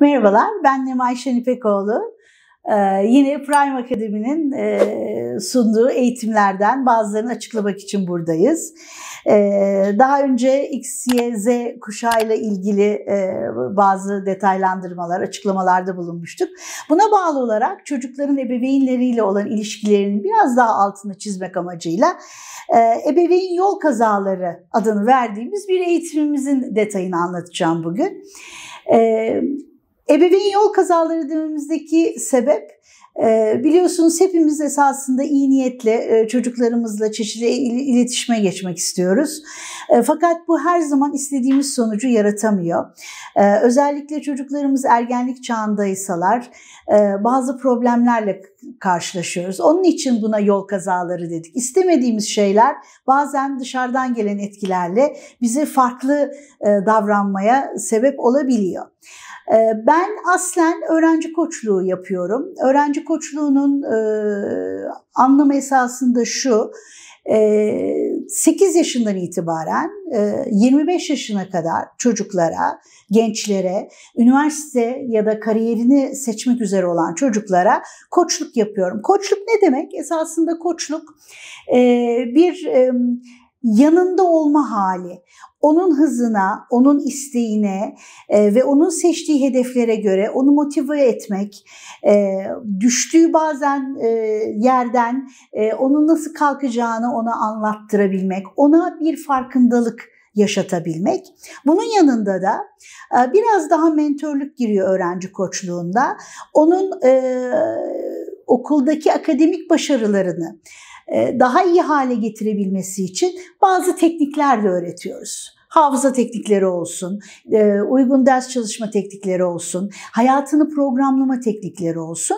Merhabalar, ben Nemay Şenipekoğlu. Ee, yine Prime Akademi'nin e, sunduğu eğitimlerden bazılarını açıklamak için buradayız. Ee, daha önce X, Y, Z kuşağıyla ilgili e, bazı detaylandırmalar, açıklamalarda bulunmuştuk. Buna bağlı olarak çocukların ebeveynleriyle olan ilişkilerinin biraz daha altını çizmek amacıyla e, ebeveyn yol kazaları adını verdiğimiz bir eğitimimizin detayını anlatacağım bugün. Ee, Ebeveyn yol kazaları dememizdeki sebep ee, biliyorsunuz hepimiz esasında iyi niyetle e, çocuklarımızla çeşitli iletişime geçmek istiyoruz. Ee, fakat bu her zaman istediğimiz sonucu yaratamıyor. Ee, özellikle çocuklarımız ergenlik çağındaysalar e, bazı problemlerle karşılaşıyoruz. Onun için buna yol kazaları dedik. İstemediğimiz şeyler bazen dışarıdan gelen etkilerle bize farklı e, davranmaya sebep olabiliyor. Ben aslen öğrenci koçluğu yapıyorum. Öğrenci koçluğunun e, anlamı esasında şu, e, 8 yaşından itibaren e, 25 yaşına kadar çocuklara, gençlere, üniversite ya da kariyerini seçmek üzere olan çocuklara koçluk yapıyorum. Koçluk ne demek? Esasında koçluk e, bir... E, yanında olma hali, onun hızına, onun isteğine e, ve onun seçtiği hedeflere göre onu motive etmek, e, düştüğü bazen e, yerden e, onun nasıl kalkacağını ona anlattırabilmek, ona bir farkındalık yaşatabilmek. Bunun yanında da e, biraz daha mentorluk giriyor öğrenci koçluğunda. Onun e, okuldaki akademik başarılarını e, daha iyi hale getirebilmesi için bazı teknikler de öğretiyoruz hafıza teknikleri olsun, e, uygun ders çalışma teknikleri olsun, hayatını programlama teknikleri olsun.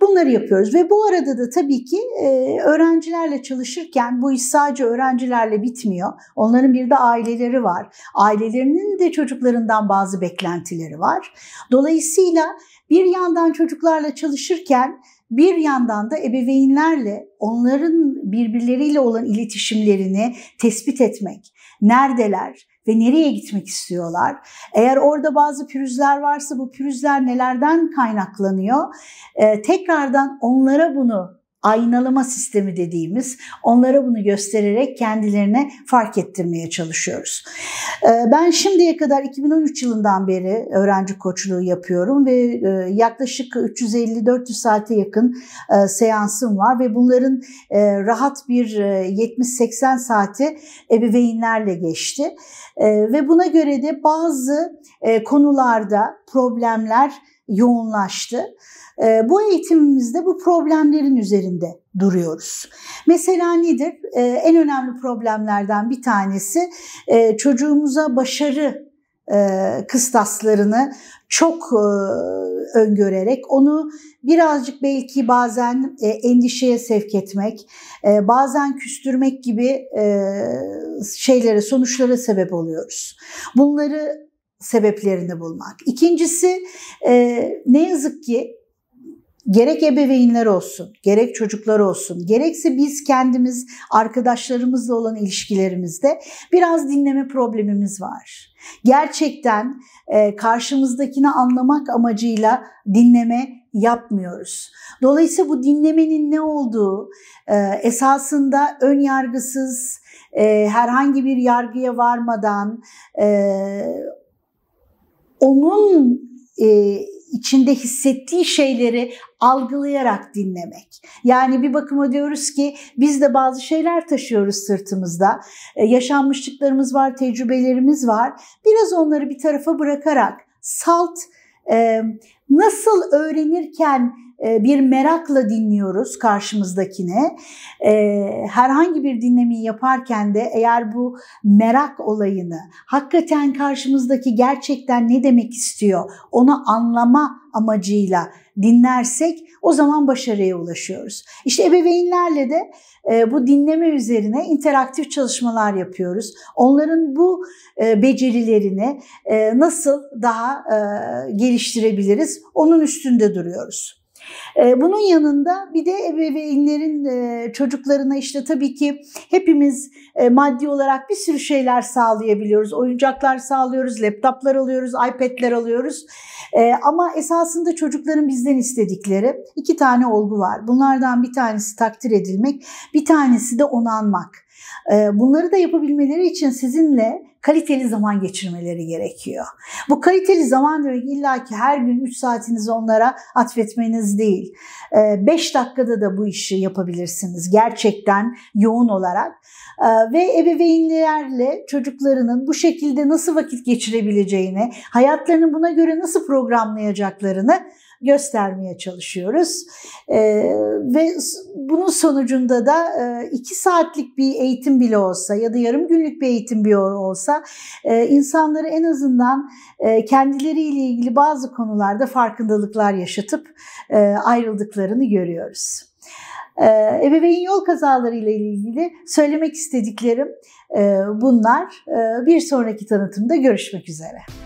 Bunları yapıyoruz ve bu arada da tabii ki e, öğrencilerle çalışırken bu iş sadece öğrencilerle bitmiyor. Onların bir de aileleri var. Ailelerinin de çocuklarından bazı beklentileri var. Dolayısıyla bir yandan çocuklarla çalışırken bir yandan da ebeveynlerle onların birbirleriyle olan iletişimlerini tespit etmek. Neredeler ve nereye gitmek istiyorlar? Eğer orada bazı pürüzler varsa bu pürüzler nelerden kaynaklanıyor? Ee, tekrardan onlara bunu aynalama sistemi dediğimiz onlara bunu göstererek kendilerine fark ettirmeye çalışıyoruz. Ee, ben şimdiye kadar 2013 yılından beri öğrenci koçluğu yapıyorum ve e, yaklaşık 350-400 saate yakın e, seansım var ve bunların e, rahat bir 70-80 saati ebeveynlerle geçti. Ve buna göre de bazı konularda problemler yoğunlaştı. Ee, bu eğitimimizde bu problemlerin üzerinde duruyoruz. Mesela nedir? Ee, en önemli problemlerden bir tanesi e, çocuğumuza başarı e, kıstaslarını çok e, öngörerek onu birazcık belki bazen endişeye sevk etmek, bazen küstürmek gibi şeylere, sonuçlara sebep oluyoruz. Bunları sebeplerini bulmak. İkincisi e, ne yazık ki gerek ebeveynler olsun, gerek çocuklar olsun, gerekse biz kendimiz arkadaşlarımızla olan ilişkilerimizde biraz dinleme problemimiz var. Gerçekten e, karşımızdakini anlamak amacıyla dinleme yapmıyoruz. Dolayısıyla bu dinlemenin ne olduğu e, esasında ön yargısız, e, herhangi bir yargıya varmadan e, onun e, içinde hissettiği şeyleri algılayarak dinlemek. Yani bir bakıma diyoruz ki biz de bazı şeyler taşıyoruz sırtımızda. E, yaşanmışlıklarımız var, tecrübelerimiz var. Biraz onları bir tarafa bırakarak salt e, nasıl öğrenirken ee, bir merakla dinliyoruz karşımızdakine. Ee, herhangi bir dinlemeyi yaparken de eğer bu merak olayını hakikaten karşımızdaki gerçekten ne demek istiyor onu anlama amacıyla dinlersek o zaman başarıya ulaşıyoruz. İşte ebeveynlerle de e, bu dinleme üzerine interaktif çalışmalar yapıyoruz. Onların bu e, becerilerini e, nasıl daha geliştirebiliriz onun üstünde duruyoruz. Ee, bunun yanında bir de ebeveynlerin e, çocuklarına işte tabii ki hepimiz e, maddi olarak bir sürü şeyler sağlayabiliyoruz. Oyuncaklar sağlıyoruz, laptoplar alıyoruz, iPad'ler alıyoruz. Ee, ama esasında çocukların bizden istedikleri iki tane olgu var. Bunlardan bir tanesi takdir edilmek, bir tanesi de onanmak. Ee, bunları da yapabilmeleri için sizinle kaliteli zaman geçirmeleri gerekiyor. Bu kaliteli zaman demek illa ki her gün 3 saatinizi onlara atfetmeniz değil. 5 ee, dakikada da bu işi yapabilirsiniz gerçekten yoğun olarak. Ee, ve ebeveynlerle çocuklarının bu şekilde nasıl vakit geçirebileceğini, hayatlarını buna göre nasıl programlayacaklarını göstermeye çalışıyoruz. Ee, ve bunun sonucunda da e, iki saatlik bir eğitim bile olsa ya da yarım günlük bir eğitim bile olsa e, insanları en azından e, kendileriyle ilgili bazı konularda farkındalıklar yaşatıp ayrıldıklarını görüyoruz. Ee, ebeveyn yol kazaları ile ilgili söylemek istediklerim e, bunlar. E, bir sonraki tanıtımda görüşmek üzere.